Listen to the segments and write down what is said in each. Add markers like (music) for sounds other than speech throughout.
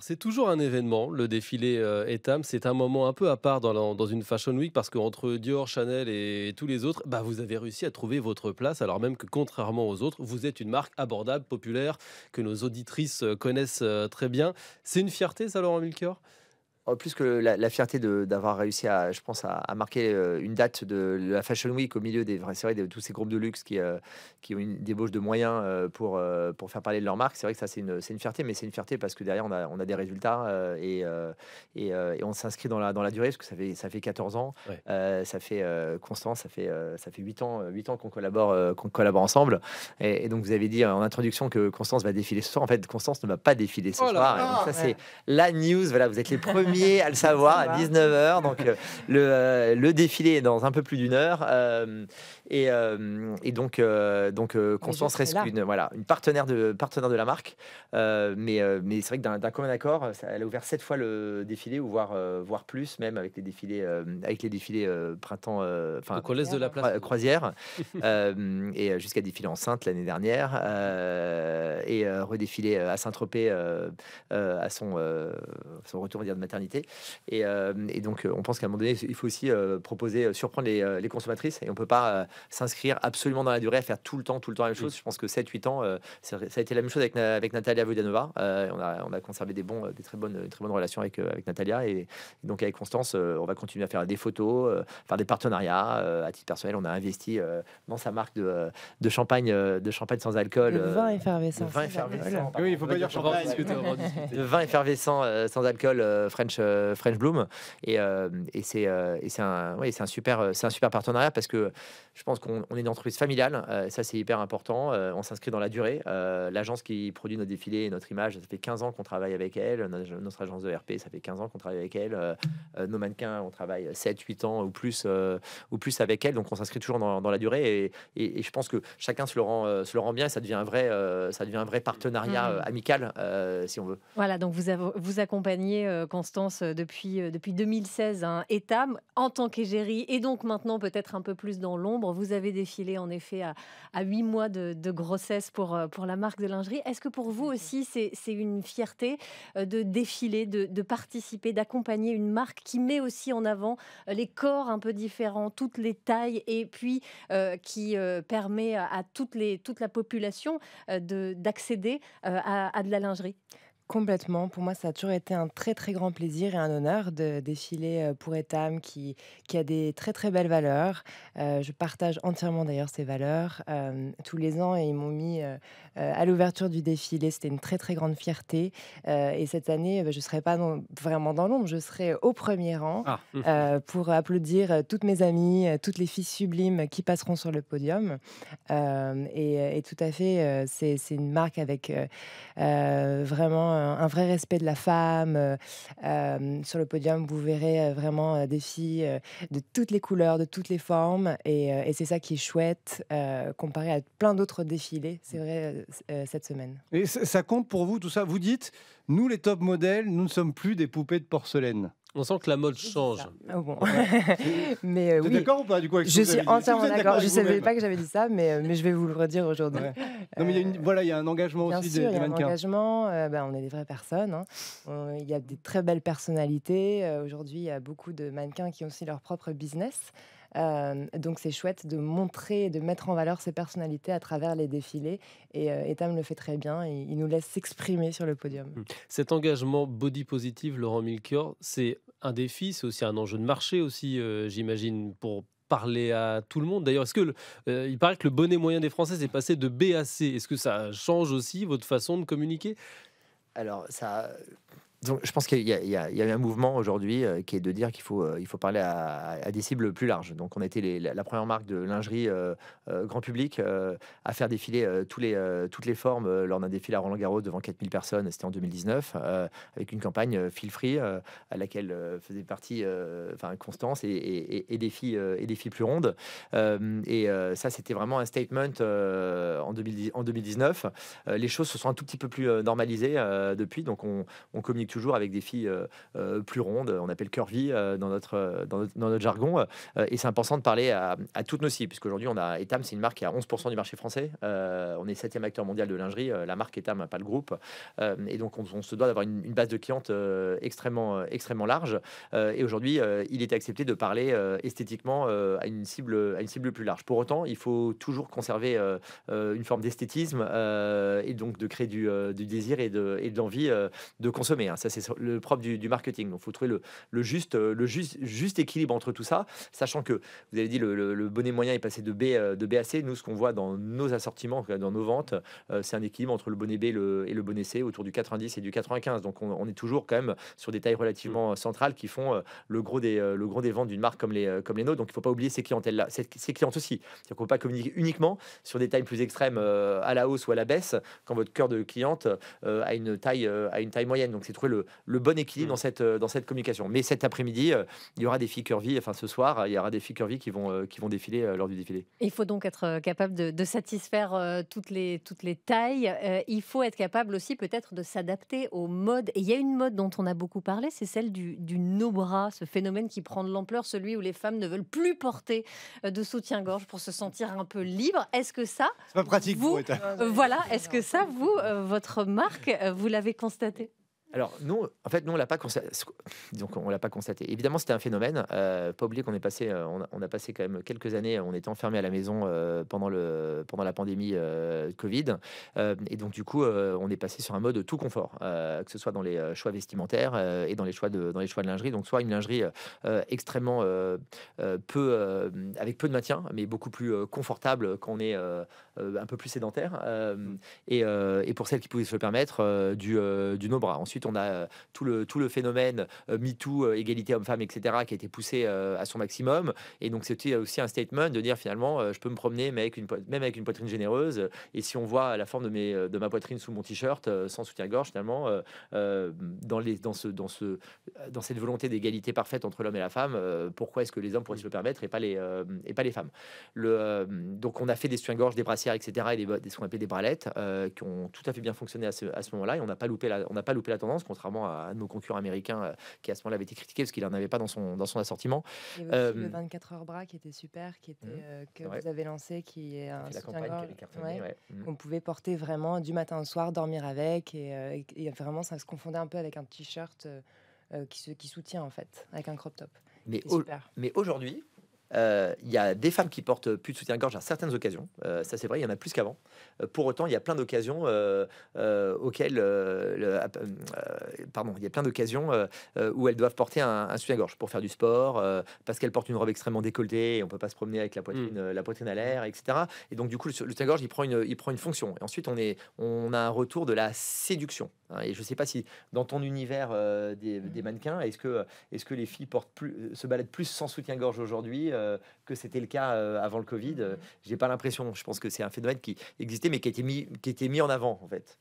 c'est toujours un événement, le défilé euh, Etam. C'est un moment un peu à part dans, une Fashion Week parce qu'entre Dior, Chanel et, tous les autres, bah, vous avez réussi à trouver votre place alors même que contrairement aux autres, vous êtes une marque abordable, populaire, que nos auditrices euh, connaissent euh, très bien. C'est une fierté ça, Laurent Milchior plus que la, fierté d'avoir réussi à, je pense, à, marquer euh, une date de la Fashion Week au milieu des c'est vrai, de tous ces groupes de luxe qui, euh, qui ont une débauche de moyens euh, pour, pour faire parler de leur marque. C'est vrai que ça, c'est une, une, fierté, mais c'est une fierté parce que derrière, on a, on a des résultats et, et, on s'inscrit dans la, dans la durée parce que ça fait, ça fait 14 ans, ça fait Constance ça fait, ça fait 8 ans, 8 ans qu'on collabore, qu'on collabore ensemble. Et, donc, vous avez dit en introduction que Constance va défiler ce soir. En fait, Constance ne va pas défiler ce oh soir. ça, c'est la news. Voilà, vous êtes les premiers à le savoir à 19h. Donc euh, le, euh, le, défilé est dans un peu plus d'une heure. Euh, et, et, donc, donc Constance reste une, voilà, une partenaire, de, partenaire de la marque. mais mais c'est vrai que d'un commun accord, elle a ouvert sept fois le défilé, ou voire, voir plus, même avec les défilés, avec les défilés printemps. Enfin, de la Croisière. (laughs) et jusqu'à défiler enceinte l'année dernière. et redéfiler à Saint-Tropez à son, son retour de maternité. Euh, et, donc, euh, on pense qu'à un moment donné, il faut aussi euh, proposer, surprendre les, consommatrices. Et on peut pas s'inscrire absolument dans la durée à faire tout le temps, tout le temps la même mm. chose. Je pense que 7-8 ans, ça a été la même chose avec, avec Natalia Vodanova. on, a, conservé des, bons, des très bonnes, très bonnes relations avec, avec Natalia. Et, donc, avec Constance, on va continuer à faire des photos, faire des partenariats. à titre personnel, on a investi dans sa marque de, champagne, de champagne sans alcool. Le vin effervescent. Le vin effervescent. Oui, il faut pas dire champagne. le vin effervescent sans alcool, French euh, French, Bloom. Et, euh, euh, c'est un, un, super, un super partenariat parce que je pense qu'on est une entreprise familiale. ça, c'est hyper important. on s'inscrit dans la durée. L'agence qui produit nos défilés et notre image, ça fait 15 ans qu'on travaille avec elle. Notre, agence de RP, ça fait 15 ans qu'on travaille avec elle. nos mannequins, on travaille 7, 8 ans ou plus, ou plus avec elle. Donc, on s'inscrit toujours dans, la durée. Et, je pense que chacun se le rend, se le rend bien. Et ça devient un vrai, ça devient un vrai partenariat mmh. amical, si on veut. Voilà, donc vous, vous accompagnez Constant euh, depuis, euh, depuis 2016 à Etam en tant qu'égérie et donc maintenant peut-être un peu plus dans l'ombre. Vous avez défilé en effet à, à 8 mois de, grossesse pour, euh, pour la marque de lingerie. Est-ce que pour vous mmh aussi c'est une fierté de défiler, de, participer, d'accompagner une marque qui met aussi en avant les corps un peu différents, toutes les tailles et puis qui permet à, toutes les, toute la population d'accéder à de la lingerie Complètement. Pour moi, ça a toujours été un très très grand plaisir et un honneur de défiler euh, pour Etam qui, qui a des très très belles valeurs. Euh, je partage entièrement d'ailleurs ces valeurs euh, tous les ans et ils m'ont mis à l'ouverture du défilé. C'était une très très grande fierté. et cette année, bah, je ne serai pas vraiment dans l'ombre, je serai au premier rang ah. (laughs) pour applaudir toutes mes amies, toutes les filles sublimes qui passeront sur le podium. Et, et, tout à fait, c'est une marque avec vraiment un, vrai respect de la femme. Euh, euh, sur le podium, vous verrez euh, vraiment des filles de toutes les couleurs, de toutes les formes. Et, et c'est ça qui est chouette, comparé à plein d'autres défilés, c'est vrai, cette semaine. Et ça compte pour vous, tout ça Vous dites, nous les top modèles, nous ne sommes plus des poupées de porcelaine. On sent que la mode change. Ah (laughs) mais euh, d'accord ou pas du coup Je suis entièrement d'accord. Je ne savais pas que j'avais dit ça, mais, euh, mais je vais vous le redire aujourd'hui. Euh, il y a voilà, il y a un engagement Bien aussi sûr, des, y a Un engagement. ben, on est des vraies personnes. Hein. il y a des très belles personnalités. aujourd'hui, il y a beaucoup de mannequins qui ont aussi leur propre business. donc c'est chouette de montrer, de mettre en valeur ces personnalités à travers les défilés. Et, Etam le fait très bien. il nous laisse s'exprimer sur le podium. Mmh. Cet engagement body positive, Laurent Milchior, c'est un défi, c'est aussi un enjeu de marché aussi, euh, j'imagine, pour parler à tout le monde. D'ailleurs, est-ce que euh, il paraît que le bonnet moyen des Français s'est passé de B à C Est-ce que ça change aussi votre façon de communiquer Alors ça, donc, je pense qu'il y, a un mouvement aujourd'hui euh, qui est de dire qu'il faut, euh, faut parler à, des cibles plus larges. Donc, on a été la première marque de lingerie euh, grand public à faire défiler tous les, toutes les formes lors d'un défilé à Roland-Garros devant 4000 personnes. C'était en 2019, avec une campagne Feel Free à laquelle faisait partie enfin Constance et, des filles, et des filles plus rondes. et ça, c'était vraiment un statement en, en 2019. les choses se sont un tout petit peu plus normalisées depuis, donc on, on communique toujours avec des filles euh, euh, plus rondes, on appelle curvy euh, dans, notre, dans, notre, dans notre jargon. et c'est important de parler à, toutes nos cibles, puisqu'aujourd'hui, on a Etam, c'est une marque qui a 11% du marché français. on est septième acteur mondial de lingerie, la marque Etam, pas le groupe. et donc, on, se doit d'avoir une, base de clientes extrêmement, extrêmement large. et aujourd'hui, il est accepté de parler esthétiquement à, une cible, à une cible plus large. Pour autant, il faut toujours conserver une forme d'esthétisme et donc de créer du, désir et de, et de l'envie de consommer. Hein. Ça, c'est le propre du, marketing. Donc, il faut trouver le, juste, euh, le juste, juste équilibre entre tout ça, sachant que vous avez dit le, le, bonnet moyen est passé de B, euh, de à C. Nous, ce qu'on voit dans nos assortiments, dans nos ventes, euh, c'est un équilibre entre le bonnet B et le, bonnet C autour du 90 et du 95. Donc, on, est toujours quand même sur des tailles relativement centrales qui font le gros des, le gros des ventes d'une marque comme les, comme les nôtres. Donc, il ne faut pas oublier ces clientèles-là, ces, clientes aussi. cest qu'on ne peut pas communiquer uniquement sur des tailles plus extrêmes à la hausse ou à la baisse quand votre cœur de cliente a une taille, une taille moyenne. Donc, c'est le, bon équilibre dans, mm. cette, euh, dans cette communication. Mais cet après-midi, euh, il y aura des filles curvy, enfin ce soir, il y aura des filles curvy qui vont, euh, qui vont défiler lors du défilé. Il faut donc être capable de, satisfaire toutes les, toutes les tailles. il faut être capable aussi peut-être de s'adapter aux modes. Et il y a une mode dont on a beaucoup parlé, c'est celle du, du no-bra, ce phénomène qui prend de l'ampleur, celui où les femmes ne veulent plus porter de soutien-gorge pour se sentir un peu libre. Est-ce que ça... C'est pas pratique vous, Voilà, est-ce que ça, vous, votre marque, vous l'avez constaté alors, nous, en fait, nous, on l'a pas constaté. Donc, on l'a pas constaté. Évidemment, c'était un phénomène. Euh, pas oublier qu'on est passé, euh, on, a, passé quand même quelques années, on était enfermé à la maison euh, pendant, le, pendant la pandémie Covid. et donc, du coup, on est passé sur un mode tout confort, que ce soit dans les choix vestimentaires et dans les choix, de, dans les choix de lingerie. Donc, soit une lingerie extrêmement peu, avec peu de maintien, mais beaucoup plus confortable quand on est un peu plus sédentaire. Mm. et, pour celles qui pouvaient se le permettre, du, du no-bras. Ensuite, on a euh, tout le, tout le phénomène euh, MeToo, euh, égalité homme-femme, etc., qui a été poussé à son maximum. Et donc, c'était aussi un statement de dire finalement, je peux me promener, mais avec une, même avec une poitrine généreuse. Et si on voit la forme de, mes, de ma poitrine sous mon t-shirt, sans soutien-gorge, finalement, dans, les, dans, ce, dans, ce, dans cette volonté d'égalité parfaite entre l'homme et la femme, pourquoi est-ce que les hommes pourraient se le permettre et pas les, et pas les femmes le, Donc, on a fait des soutiens-gorge, des brassières, etc., et des, des, ce qu'on des bralettes, qui ont tout à fait bien fonctionné à ce, à ce moment-là. Et on n'a pas, loupé on pas loupé la tendance contrairement à nos concurrents américains euh, qui à ce moment-là avaient été critiqués parce qu'il n'en avait pas dans son, dans son assortiment. Il le 24 euh, heures bras qui était super, qui était, mhm, euh, que vous avez lancé, qui est un mhm. On pouvait porter vraiment du matin au soir, dormir avec et, vraiment ça se confondait un peu avec un t-shirt qui, qui soutient en fait, avec un crop top. Mais, mais aujourd'hui, il euh, y a des femmes qui portent plus de soutien-gorge à certaines occasions. Euh, ça, c'est vrai, il y en a plus qu'avant. Euh, pour autant, il y a plein d'occasions auxquelles. pardon, il y a plein d'occasions où elles doivent porter un, soutien-gorge pour faire du sport, parce qu'elles portent une robe extrêmement décolletée, et on peut pas se promener avec la poitrine, mm. la poitrine à l'air, etc. Et donc, du coup, le, soutien-gorge, il, prend une, il prend une fonction. Et ensuite, on, est, on a un retour de la séduction. Hein. Et je sais pas si dans ton univers des, des mannequins, est-ce que, est -ce que les filles portent plus, se baladent plus sans soutien-gorge aujourd'hui euh, que c'était le cas euh, avant le Covid. Euh, mm-hmm. J'ai pas l'impression. Je pense que c'est un phénomène qui existait, mais qui était mis, qui était mis en avant en fait.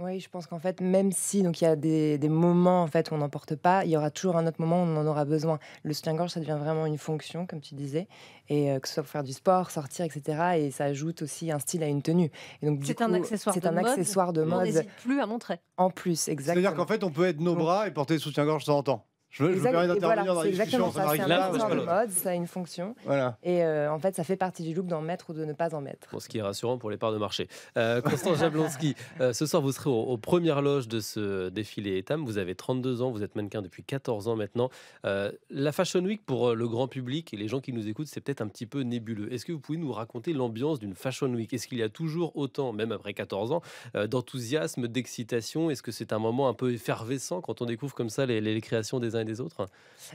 Oui, je pense qu'en fait, même si donc il y a des, des, moments en fait où on n'en porte pas, il y aura toujours un autre moment où on en aura besoin. Le soutien-gorge, ça devient vraiment une fonction, comme tu disais, et que ce soit pour faire du sport, sortir, etc. Et ça ajoute aussi un style à une tenue. donc c'est un accessoire. C'est un accessoire de mode. On n'hésite plus à montrer. En plus, exactement. C'est-à-dire qu'en fait, on peut être nos bras et porter le soutien-gorge sans temps temps. Je veux, voilà, dans ça mode, ça a une fonction. Voilà. Et euh, en fait, ça fait partie du look d'en mettre ou de ne pas en mettre. pour ce qui est rassurant pour les parts de marché. Euh, Constant Jablonski, (laughs) euh, ce soir, vous serez aux, premières loges de ce défilé ETAM. Vous avez 32 ans, vous êtes mannequin depuis 14 ans maintenant. Euh, la Fashion Week, pour le grand public et les gens qui nous écoutent, c'est peut-être un petit peu nébuleux. Est-ce que vous pouvez nous raconter l'ambiance d'une Fashion Week Est-ce qu'il y a toujours autant, même après 14 ans, d'enthousiasme, d'excitation Est-ce que c'est un moment un peu effervescent quand on découvre comme ça les, créations des des autres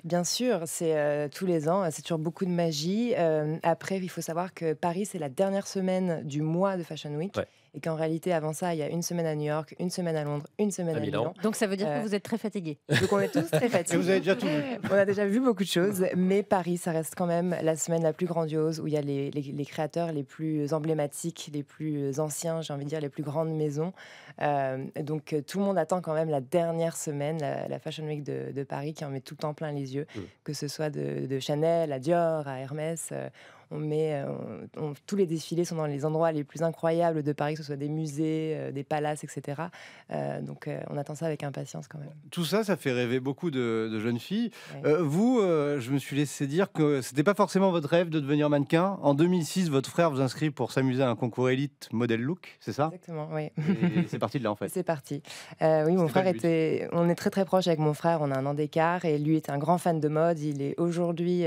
Bien sûr, c'est euh, tous les ans, euh, c'est toujours beaucoup de magie. Euh, après, il faut savoir que Paris, c'est la dernière semaine du mois de Fashion Week et qu'en réalité, avant ça, il y a une semaine à New York, une semaine à Londres, une semaine à, Milan. Donc ça veut dire que euh, vous êtes très fatigué. Donc on est tous très (laughs) fatigués. Et vous avez déjà tout vu. On a déjà vu beaucoup de choses, mais Paris, ça reste quand même la semaine la plus grandiose où il y a les, créateurs les plus emblématiques, les plus anciens, j'ai envie de dire, les plus grandes maisons. Euh, donc tout le monde attend quand même la dernière semaine, la, Fashion Week de, Paris, qui en met tout le temps plein les yeux, mmh. que ce soit de, Chanel à Dior, à Hermès. Euh, euh, tous les défilés sont dans les endroits les plus incroyables de Paris, que ce soit des musées, euh, des palaces, etc. Euh, donc on attend ça avec impatience quand même. Tout ça, ça fait rêver beaucoup de, jeunes filles. vous, je me suis laissé dire que c'était pas forcément votre rêve de devenir mannequin. En 2006, votre frère vous inscrit pour s'amuser à un concours élite modèle look, c'est ça Exactement, oui. (laughs) c'est parti de là en fait. C'est parti. oui, mon frère était. On est très très proche avec mon frère, on a un an d'écart et lui est un grand fan de mode. Il est aujourd'hui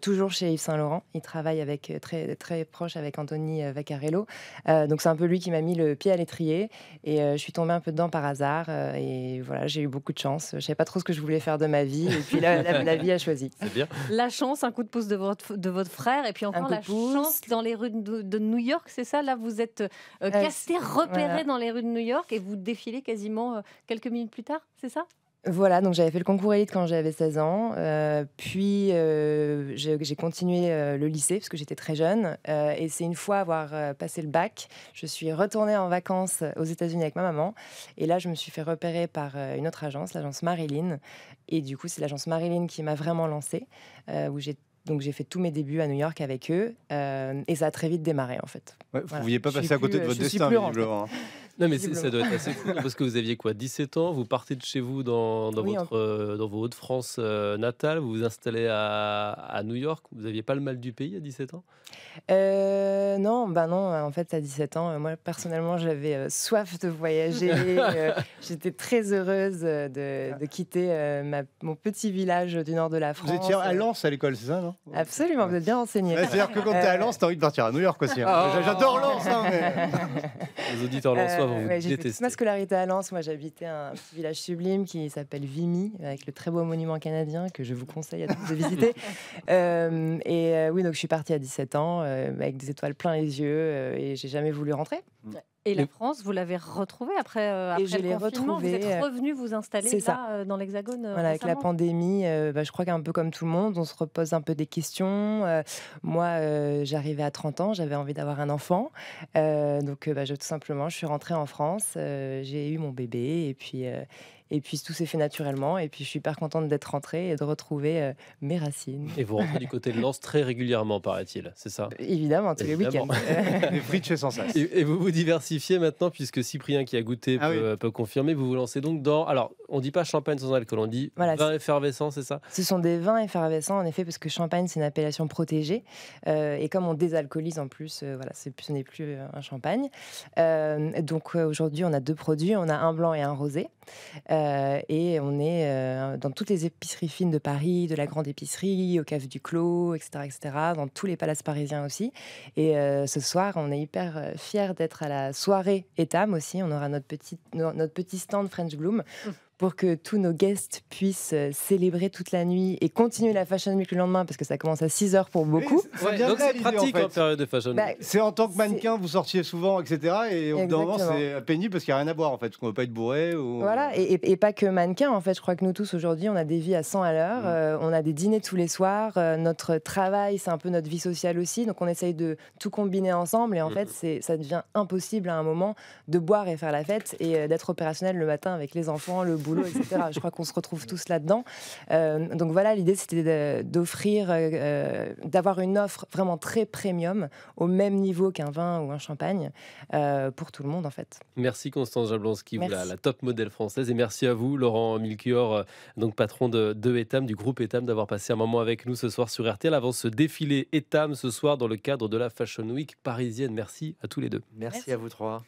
toujours chez Yves Saint Laurent. Il travaille travaille avec, euh, très, très proche avec Anthony euh, Vaccarello. Euh, donc c'est un peu lui qui m'a mis le pied à l'étrier et je suis tombée un peu dedans par hasard et voilà, j'ai eu beaucoup de chance. Je savais pas trop ce que je voulais faire de ma vie et puis la, la, (laughs) vie a choisi. Bien. La chance, un coup de pouce de votre, de votre frère et puis encore la chance dans les rues de, New York, c'est ça Là, vous êtes cassé, repéré dans les rues de New York et vous défilez quasiment quelques minutes plus tard, c'est ça voilà, donc j'avais fait le concours élite quand j'avais 16 ans, euh, puis euh, j'ai continué euh, le lycée parce que j'étais très jeune, et c'est une fois avoir passé le bac, je suis retournée en vacances aux États-Unis avec ma maman, et là je me suis fait repérer par une autre agence, l'agence Marilyn, et du coup c'est l'agence Marilyn qui m'a vraiment lancée, donc j'ai fait tous mes débuts à New York avec eux et ça a très vite démarré en fait. Vous ne pouviez pas passer à côté de votre destin, non, mais ça doit être assez fou parce que vous aviez quoi 17 ans, vous partez de chez vous dans, votre, euh, dans vos Hauts-de-France euh, natale, vous vous installez à, New York, vous n'aviez pas le mal du pays à 17 ans euh, Non, bah non, en fait, à 17 ans, moi personnellement, j'avais soif de voyager. (laughs) J'étais très heureuse de, quitter ma, mon petit village du nord de la France. Vous étiez à Lens à l'école, c'est ça, non Absolument, vous êtes bien enseigné C'est-à-dire que quand tu es à Lens, tu as envie de partir à New York aussi. Hein. Ah. J'adore Lens, hein, Les auditeurs j'ai fait toute ma scolarité à Lens. Moi, j'habitais un petit village sublime qui s'appelle Vimy, avec le très beau monument canadien que je vous conseille à tous de visiter. (laughs) Euh, et euh, oui, donc je suis partie à 17 ans, euh, avec des étoiles plein les yeux, et j'ai jamais voulu rentrer. Mm. Et la France, vous l'avez retrouvée après, euh, après Vous êtes revenu vous installer là, euh, dans l'Hexagone. Euh, avec la pandémie, bah, je crois qu'un peu comme tout le monde, on se repose un peu des questions. moi, j'arrivais à 30 ans, j'avais envie d'avoir un enfant. donc, bah, tout simplement, je suis rentrée en France, j'ai eu mon bébé et puis... Et puis tout s'est fait naturellement. Et puis je suis hyper contente d'être rentrée et de retrouver euh, mes racines. Et vous rentrez du côté de l'Anse très régulièrement, paraît-il, c'est ça bah, Évidemment, tous les week-ends. (laughs) (laughs) sans Et, vous vous diversifiez maintenant, puisque Cyprien qui a goûté ah peut, confirmer. Vous vous lancez donc dans. Alors, on dit pas champagne sans alcool, on dit vin effervescent, c'est ça Ce sont des vins effervescents, en effet, parce que champagne, c'est une appellation protégée. Euh, et comme on désalcoolise en plus, ce euh, voilà, c'est n'est plus un champagne. donc aujourd'hui, on a deux produits on a un blanc et un rosé. Euh, et on est euh, dans toutes les épiceries fines de Paris, de la grande épicerie, au Cave du Clos, etc., etc., dans tous les palaces parisiens aussi. Et euh, ce soir, on est hyper fiers d'être à la soirée Etam aussi. On aura notre petit, notre petit stand French Bloom mmh pour que tous nos guests puissent euh, célébrer toute la nuit et continuer la Fashion Week le lendemain parce que ça commence à 6 heures pour beaucoup. c'est pratique en, hein, période de Fashion bah, c'est en tant que mannequin, vous sortiez souvent, etc. Et au bout moment, c'est pénible parce qu'il n'y a rien à boire en fait, parce qu'on ne veut pas être bourré. Ou... Euh. Voilà, et, pas que mannequin en fait. Je crois que nous tous aujourd'hui, on a des vies à 100 à l'heure, mm. euh, on a des dîners tous les soirs, notre travail, c'est un peu notre vie sociale aussi. Donc on essaye de tout combiner ensemble et en mm, fait, mm. c'est, ça devient impossible à un moment de boire et faire la fête et d'être opérationnel le matin avec les enfants, le boulot je crois qu'on se retrouve tous là-dedans. Euh, donc voilà, l'idée c'était d'offrir, euh, d'avoir une offre vraiment très premium, au même niveau qu'un vin ou un champagne, euh, pour tout le monde en fait. Merci Constance Jablonski, la, top modèle française, et merci à vous Laurent Milchior, donc patron de, Etam, du groupe Etam, d'avoir passé un moment avec nous ce soir sur RTL avant ce défilé Etam ce soir dans le cadre de la Fashion Week parisienne. Merci à tous les deux. merci. à vous trois.